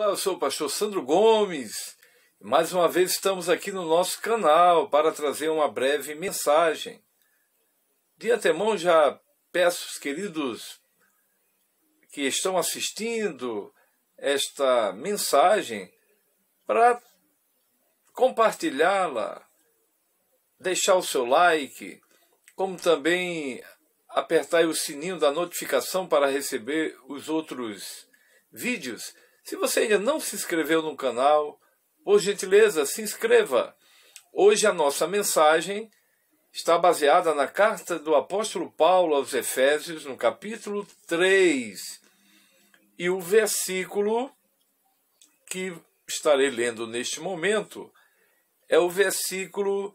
Olá, eu sou o pastor Sandro Gomes. Mais uma vez estamos aqui no nosso canal para trazer uma breve mensagem. De antemão já peço os queridos que estão assistindo esta mensagem para compartilhá-la, deixar o seu like, como também apertar o sininho da notificação para receber os outros vídeos se você ainda não se inscreveu no canal, por gentileza, se inscreva. Hoje a nossa mensagem está baseada na carta do apóstolo Paulo aos Efésios, no capítulo 3. E o versículo que estarei lendo neste momento é o versículo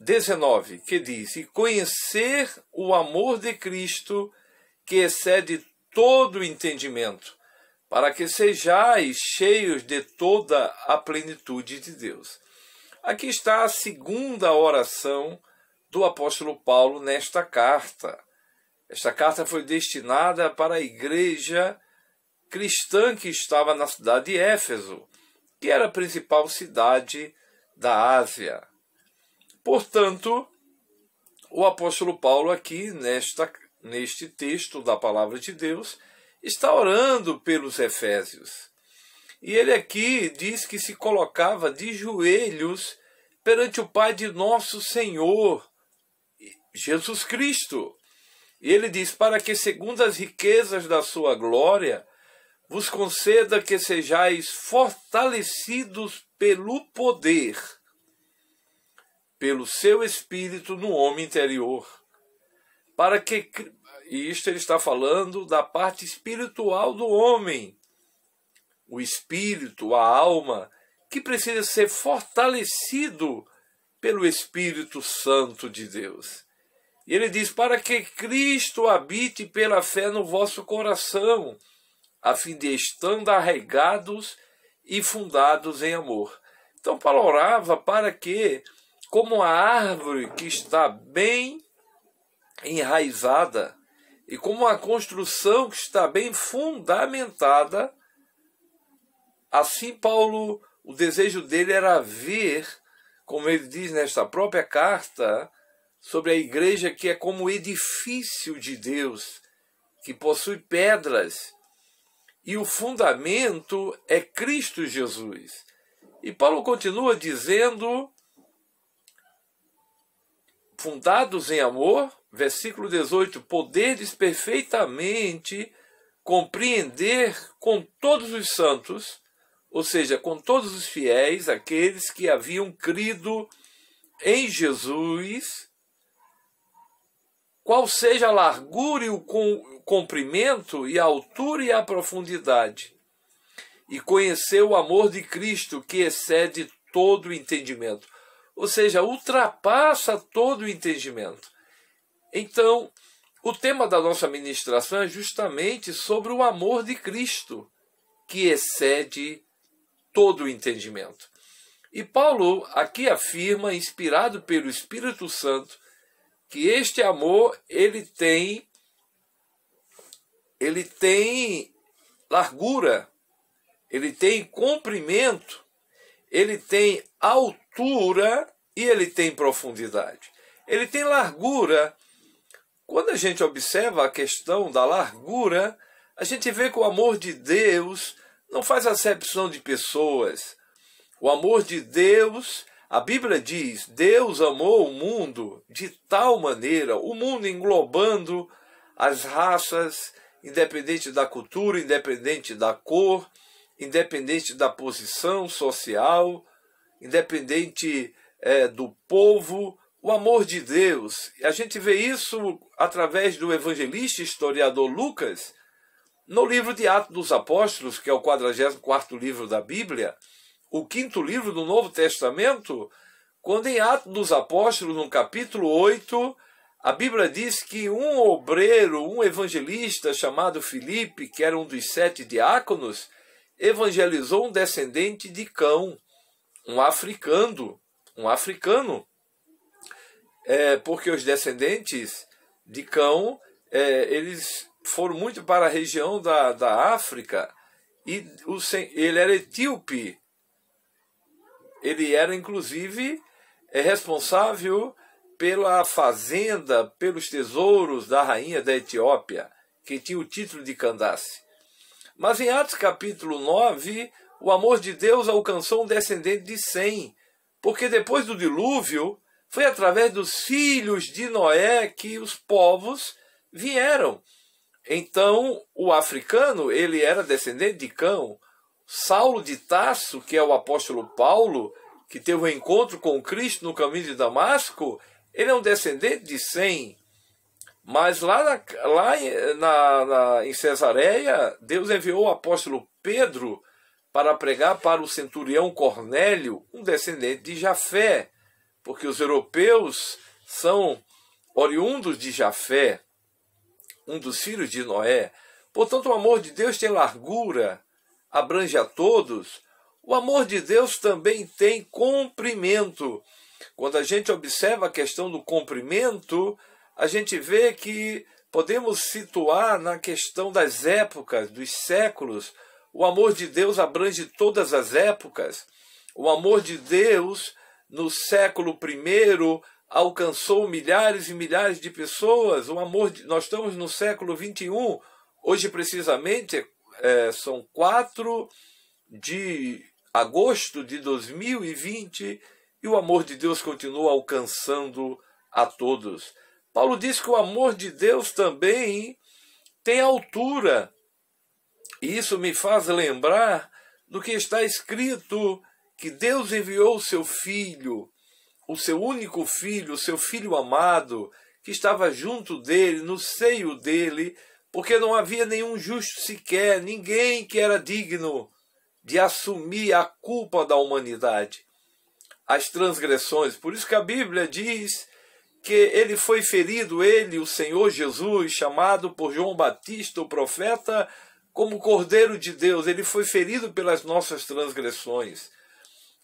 19, que diz: E conhecer o amor de Cristo que excede todo entendimento para que sejais cheios de toda a plenitude de Deus. Aqui está a segunda oração do apóstolo Paulo nesta carta. Esta carta foi destinada para a igreja cristã que estava na cidade de Éfeso, que era a principal cidade da Ásia. Portanto, o apóstolo Paulo, aqui nesta, neste texto da Palavra de Deus, está orando pelos Efésios. E ele aqui diz que se colocava de joelhos perante o Pai de nosso Senhor Jesus Cristo. E ele diz: Para que, segundo as riquezas da sua glória, vos conceda que sejais fortalecidos pelo poder, pelo seu espírito no homem interior, para que e isto ele está falando da parte espiritual do homem. O espírito, a alma, que precisa ser fortalecido pelo Espírito Santo de Deus. E ele diz: Para que Cristo habite pela fé no vosso coração, a fim de estando arregados e fundados em amor. Então, Paulo orava para que, como a árvore que está bem enraizada, e como uma construção que está bem fundamentada. Assim, Paulo, o desejo dele era ver, como ele diz nesta própria carta, sobre a igreja que é como o edifício de Deus, que possui pedras, e o fundamento é Cristo Jesus. E Paulo continua dizendo fundados em amor, versículo 18, poderes perfeitamente compreender com todos os santos, ou seja, com todos os fiéis, aqueles que haviam crido em Jesus, qual seja a largura e o comprimento e a altura e a profundidade, e conhecer o amor de Cristo que excede todo o entendimento ou seja, ultrapassa todo o entendimento. Então, o tema da nossa ministração é justamente sobre o amor de Cristo, que excede todo o entendimento. E Paulo aqui afirma, inspirado pelo Espírito Santo, que este amor ele tem ele tem largura, ele tem comprimento, ele tem altura e ele tem profundidade. Ele tem largura. Quando a gente observa a questão da largura, a gente vê que o amor de Deus não faz acepção de pessoas. O amor de Deus, a Bíblia diz, Deus amou o mundo de tal maneira, o mundo englobando as raças, independente da cultura, independente da cor, independente da posição social, independente é, do povo, o amor de Deus. A gente vê isso através do evangelista historiador Lucas, no livro de Atos dos Apóstolos, que é o 44 livro da Bíblia, o quinto livro do Novo Testamento, quando em Atos dos Apóstolos, no capítulo 8, a Bíblia diz que um obreiro, um evangelista chamado Filipe, que era um dos sete diáconos, evangelizou um descendente de Cão um africano, um africano, é, porque os descendentes de Cão é, eles foram muito para a região da, da África e o, ele era etíope. Ele era inclusive é responsável pela fazenda, pelos tesouros da rainha da Etiópia, que tinha o título de Candace. Mas em Atos capítulo 9, o amor de Deus alcançou um descendente de Sem, porque depois do dilúvio, foi através dos filhos de Noé que os povos vieram. Então, o africano, ele era descendente de Cão. Saulo de Tasso, que é o apóstolo Paulo, que teve o um encontro com Cristo no caminho de Damasco, ele é um descendente de Sem. Mas lá, na, lá na, na, em Cesareia, Deus enviou o apóstolo Pedro para pregar para o centurião Cornélio, um descendente de Jafé, porque os europeus são oriundos de Jafé, um dos filhos de Noé. Portanto, o amor de Deus tem largura, abrange a todos. O amor de Deus também tem comprimento. Quando a gente observa a questão do comprimento, a gente vê que podemos situar na questão das épocas, dos séculos, o amor de Deus abrange todas as épocas. O amor de Deus, no século I, alcançou milhares e milhares de pessoas. O amor de... Nós estamos no século XXI. Hoje, precisamente, é, são 4 de agosto de 2020 e o amor de Deus continua alcançando a todos. Paulo diz que o amor de Deus também tem altura. E isso me faz lembrar do que está escrito que Deus enviou o seu filho, o seu único filho, o seu filho amado, que estava junto dele, no seio dele, porque não havia nenhum justo sequer, ninguém que era digno de assumir a culpa da humanidade, as transgressões. Por isso que a Bíblia diz que ele foi ferido, ele, o Senhor Jesus, chamado por João Batista, o profeta, como Cordeiro de Deus, ele foi ferido pelas nossas transgressões.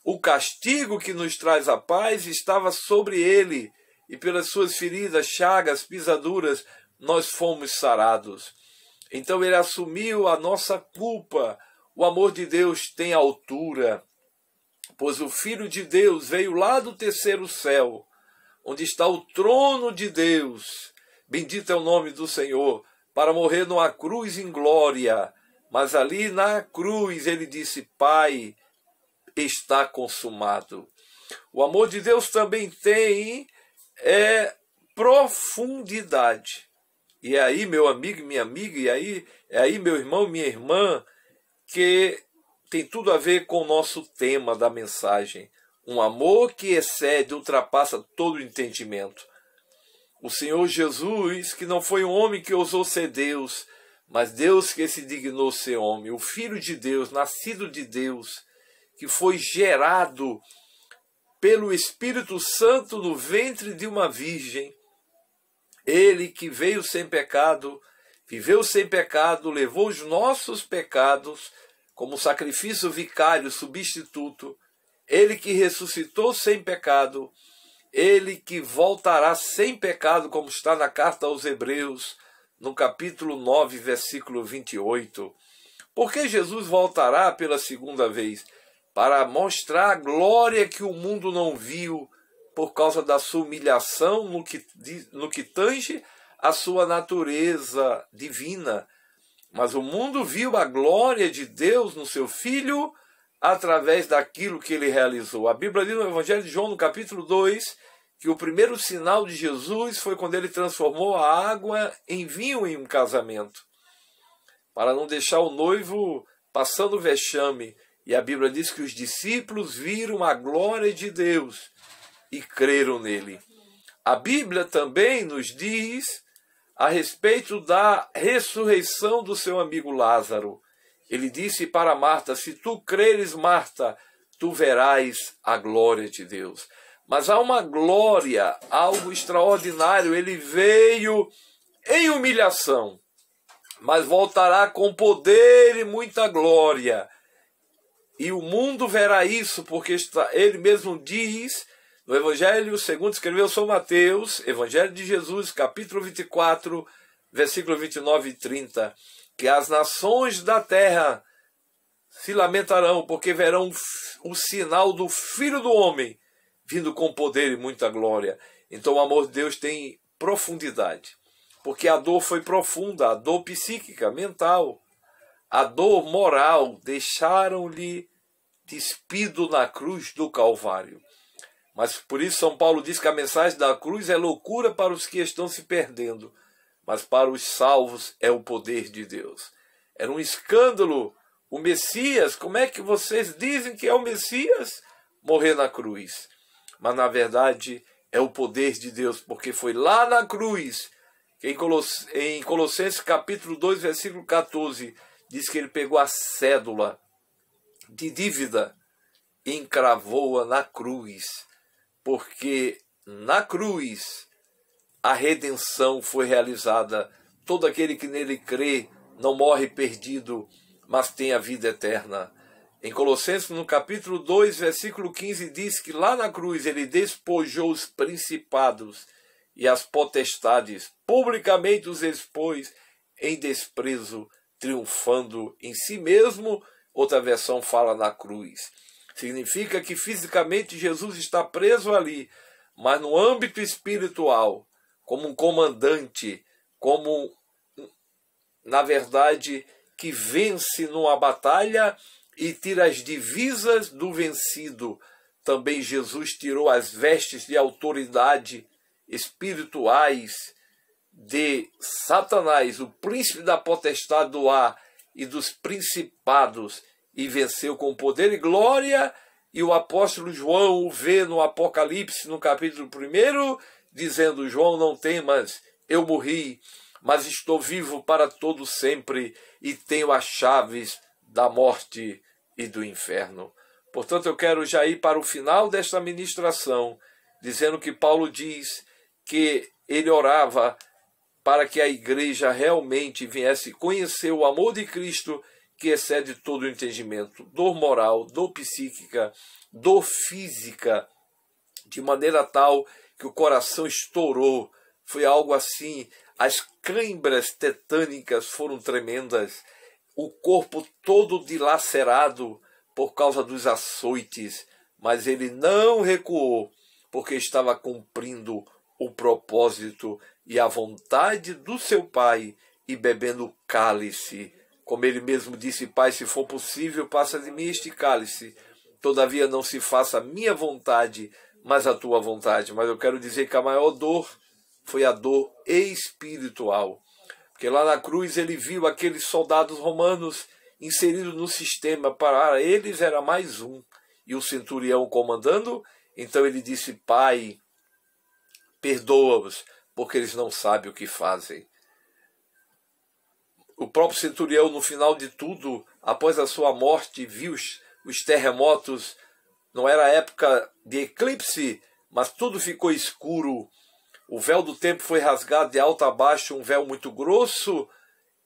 O castigo que nos traz a paz estava sobre ele, e pelas suas feridas, chagas, pisaduras, nós fomos sarados. Então ele assumiu a nossa culpa. O amor de Deus tem altura, pois o Filho de Deus veio lá do terceiro céu, onde está o trono de Deus. Bendito é o nome do Senhor para morrer numa cruz em glória. Mas ali na cruz ele disse: Pai, está consumado. O amor de Deus também tem é, profundidade. E é aí, meu amigo e minha amiga, e aí, é aí, meu irmão, minha irmã, que tem tudo a ver com o nosso tema da mensagem. Um amor que excede, ultrapassa todo o entendimento o Senhor Jesus, que não foi um homem que ousou ser Deus, mas Deus que se dignou ser homem, o Filho de Deus, nascido de Deus, que foi gerado pelo Espírito Santo no ventre de uma virgem. Ele que veio sem pecado, viveu sem pecado, levou os nossos pecados como sacrifício vicário, substituto. Ele que ressuscitou sem pecado ele que voltará sem pecado, como está na carta aos Hebreus, no capítulo 9, versículo 28. Porque Jesus voltará pela segunda vez para mostrar a glória que o mundo não viu por causa da sua humilhação no que, no que tange a sua natureza divina. Mas o mundo viu a glória de Deus no seu Filho através daquilo que ele realizou. A Bíblia diz no Evangelho de João, no capítulo 2, que o primeiro sinal de Jesus foi quando ele transformou a água em vinho em um casamento, para não deixar o noivo passando vexame. E a Bíblia diz que os discípulos viram a glória de Deus e creram nele. A Bíblia também nos diz a respeito da ressurreição do seu amigo Lázaro. Ele disse para Marta: Se tu creres, Marta, tu verás a glória de Deus. Mas há uma glória, algo extraordinário. Ele veio em humilhação, mas voltará com poder e muita glória. E o mundo verá isso, porque está, ele mesmo diz no Evangelho, segundo escreveu São Mateus, Evangelho de Jesus, capítulo 24, versículo 29 e 30 que as nações da terra se lamentarão, porque verão o sinal do Filho do Homem vindo com poder e muita glória. Então o amor de Deus tem profundidade, porque a dor foi profunda, a dor psíquica, mental, a dor moral, deixaram-lhe despido na cruz do Calvário. Mas por isso São Paulo diz que a mensagem da cruz é loucura para os que estão se perdendo mas para os salvos é o poder de Deus. Era um escândalo o Messias, como é que vocês dizem que é o Messias morrer na cruz? Mas na verdade é o poder de Deus, porque foi lá na cruz, em, Coloss em Colossenses capítulo 2, versículo 14, diz que ele pegou a cédula de dívida e encravou-a na cruz, porque na cruz a redenção foi realizada. Todo aquele que nele crê não morre perdido, mas tem a vida eterna. Em Colossenses, no capítulo 2, versículo 15, diz que lá na cruz ele despojou os principados e as potestades, publicamente os expôs em desprezo, triunfando em si mesmo. Outra versão fala na cruz. Significa que fisicamente Jesus está preso ali, mas no âmbito espiritual, como um comandante, como, na verdade, que vence numa batalha e tira as divisas do vencido. Também Jesus tirou as vestes de autoridade espirituais de Satanás, o príncipe da potestade do ar e dos principados, e venceu com poder e glória. E o apóstolo João o vê no Apocalipse, no capítulo 1, dizendo: João, não temas, eu morri, mas estou vivo para todo sempre e tenho as chaves da morte e do inferno. Portanto, eu quero já ir para o final desta ministração, dizendo que Paulo diz que ele orava para que a igreja realmente viesse conhecer o amor de Cristo que excede todo o entendimento, dor moral, dor psíquica, dor física, de maneira tal que o coração estourou. Foi algo assim. As câimbras tetânicas foram tremendas. O corpo todo dilacerado por causa dos açoites. Mas ele não recuou, porque estava cumprindo o propósito e a vontade do seu pai e bebendo cálice. Como ele mesmo disse, Pai, se for possível, passa de mim este cálice. Todavia não se faça minha vontade, mas a tua vontade. Mas eu quero dizer que a maior dor foi a dor espiritual. Porque lá na cruz ele viu aqueles soldados romanos inseridos no sistema, para eles era mais um. E o centurião comandando, então ele disse: Pai, perdoa-os, porque eles não sabem o que fazem. O próprio centurião, no final de tudo, após a sua morte, viu os, os terremotos, não era época de eclipse, mas tudo ficou escuro. O véu do templo foi rasgado de alto a baixo, um véu muito grosso,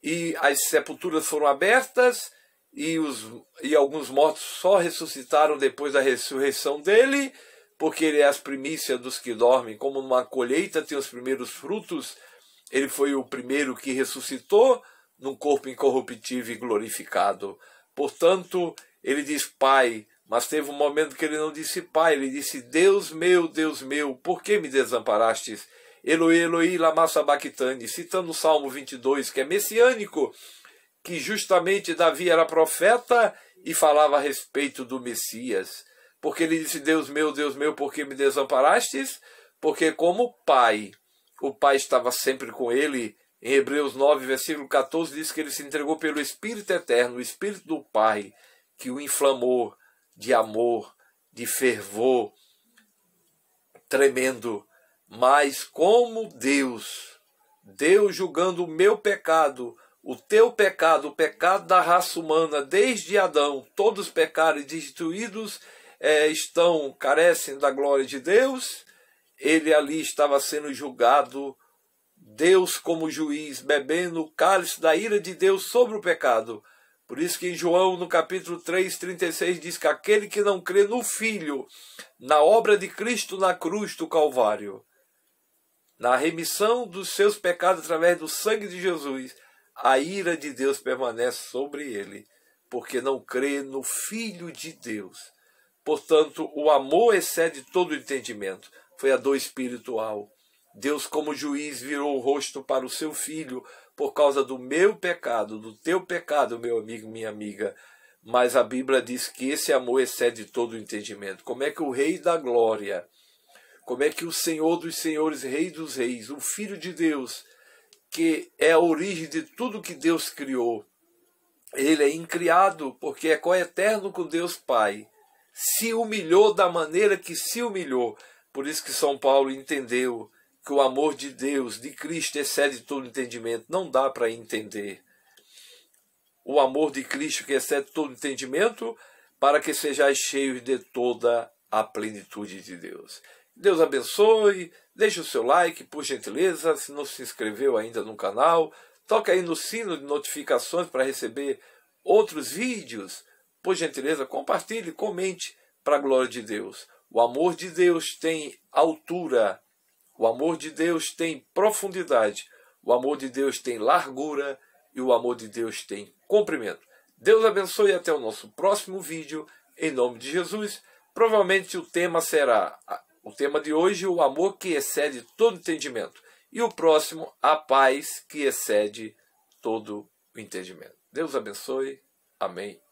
e as sepulturas foram abertas, e, os, e alguns mortos só ressuscitaram depois da ressurreição dele, porque ele é as primícias dos que dormem. Como numa colheita tem os primeiros frutos, ele foi o primeiro que ressuscitou num corpo incorruptível e glorificado. Portanto, ele diz: Pai, mas teve um momento que ele não disse pai, ele disse: Deus meu, Deus meu, por que me desamparastes? Eloi, Eloi, lama sabachthani, citando o Salmo 22, que é messiânico, que justamente Davi era profeta e falava a respeito do Messias. Porque ele disse: Deus meu, Deus meu, por que me desamparastes? Porque, como pai, o pai estava sempre com ele. Em Hebreus 9, versículo 14, diz que ele se entregou pelo Espírito Eterno, o Espírito do Pai, que o inflamou de amor, de fervor tremendo. Mas como Deus, Deus julgando o meu pecado, o teu pecado, o pecado da raça humana, desde Adão, todos pecados destituídos é, estão, carecem da glória de Deus, ele ali estava sendo julgado, Deus como juiz, bebendo o cálice da ira de Deus sobre o pecado. Por isso que em João, no capítulo 3, 36, diz que aquele que não crê no Filho, na obra de Cristo na cruz do Calvário, na remissão dos seus pecados através do sangue de Jesus, a ira de Deus permanece sobre ele, porque não crê no Filho de Deus. Portanto, o amor excede todo o entendimento. Foi a dor espiritual. Deus, como juiz, virou o rosto para o seu filho, por causa do meu pecado, do teu pecado, meu amigo, minha amiga. Mas a Bíblia diz que esse amor excede todo o entendimento. Como é que o Rei da Glória, como é que o Senhor dos Senhores, Rei dos Reis, o Filho de Deus, que é a origem de tudo que Deus criou, ele é incriado, porque é coeterno é com Deus Pai, se humilhou da maneira que se humilhou. Por isso que São Paulo entendeu que o amor de Deus, de Cristo, excede todo entendimento. Não dá para entender. O amor de Cristo que excede todo entendimento, para que sejais cheios de toda a plenitude de Deus. Deus abençoe, deixe o seu like, por gentileza, se não se inscreveu ainda no canal, toque aí no sino de notificações para receber outros vídeos. Por gentileza, compartilhe, comente para a glória de Deus. O amor de Deus tem altura o amor de Deus tem profundidade, o amor de Deus tem largura e o amor de Deus tem comprimento. Deus abençoe até o nosso próximo vídeo, em nome de Jesus. Provavelmente o tema será o tema de hoje, o amor que excede todo entendimento. E o próximo, a paz que excede todo entendimento. Deus abençoe. Amém.